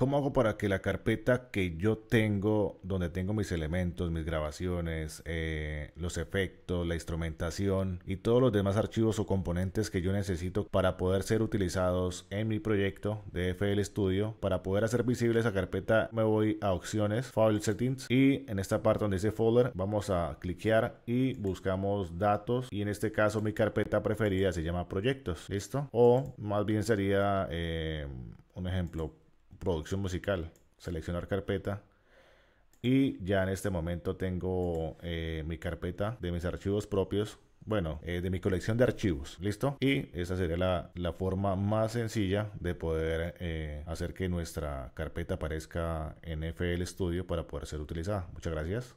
¿Cómo hago para que la carpeta que yo tengo, donde tengo mis elementos, mis grabaciones, eh, los efectos, la instrumentación y todos los demás archivos o componentes que yo necesito para poder ser utilizados en mi proyecto de FL Studio, para poder hacer visible esa carpeta me voy a opciones, File Settings y en esta parte donde dice Folder vamos a cliquear y buscamos datos y en este caso mi carpeta preferida se llama proyectos, ¿listo? O más bien sería eh, un ejemplo producción musical, seleccionar carpeta. Y ya en este momento tengo eh, mi carpeta de mis archivos propios, bueno, eh, de mi colección de archivos, ¿listo? Y esa sería la, forma más sencilla de poder eh, hacer que nuestra carpeta aparezca en FL Studio para poder ser utilizada. Muchas gracias.